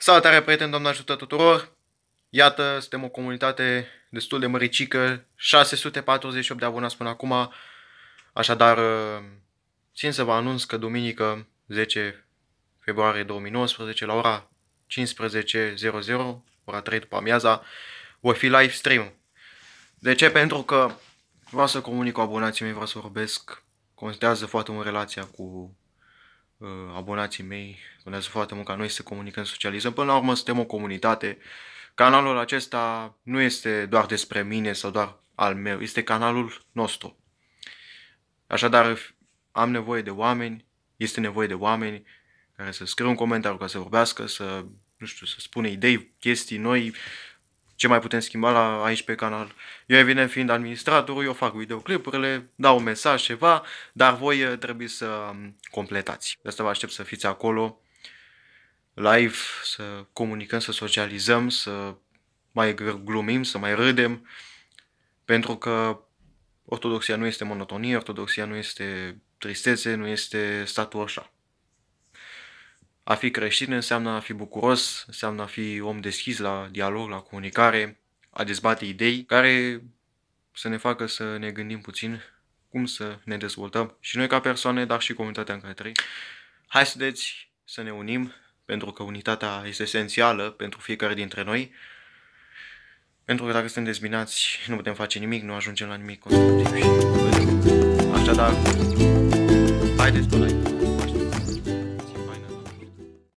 Salutare, prieteni, Doamne ajută tuturor! Iată, suntem o comunitate destul de măricică, 648 de abonați până acum, așadar țin să vă anunț că duminică 10 februarie 2019 la ora 15.00, ora 3 după amiaza, voi fi live stream. De ce? Pentru că vreau să comunic cu abonații mei, vreau să vorbesc, contează foarte mult relația cu Uh, abonații mei contează foarte mult ca noi să comunicăm, să socializăm. Până la urmă suntem o comunitate. Canalul acesta nu este doar despre mine sau doar al meu, este canalul nostru. Așadar, am nevoie de oameni, este nevoie de oameni care să scriu un comentariu, ca să vorbească, să, nu știu, să spună idei, chestii noi, ce mai putem schimba la, aici pe canal. Eu, evident, fiind administratorul, eu fac videoclipurile, dau un mesaj, ceva, dar voi eh, trebuie să mm, completați. De asta vă aștept să fiți acolo, live, să comunicăm, să socializăm, să mai glumim, să mai râdem, pentru că ortodoxia nu este monotonie, ortodoxia nu este tristețe, nu este statul așa. A fi creștin înseamnă a fi bucuros, înseamnă a fi om deschis la dialog, la comunicare, a dezbate idei care să ne facă să ne gândim puțin cum să ne dezvoltăm și noi ca persoane, dar și comunitatea în care trăim. Hai să deci să ne unim, pentru că unitatea este esențială pentru fiecare dintre noi, pentru că dacă suntem dezbinați, nu putem face nimic, nu ajungem la nimic constructiv Așadar, haideți pe like!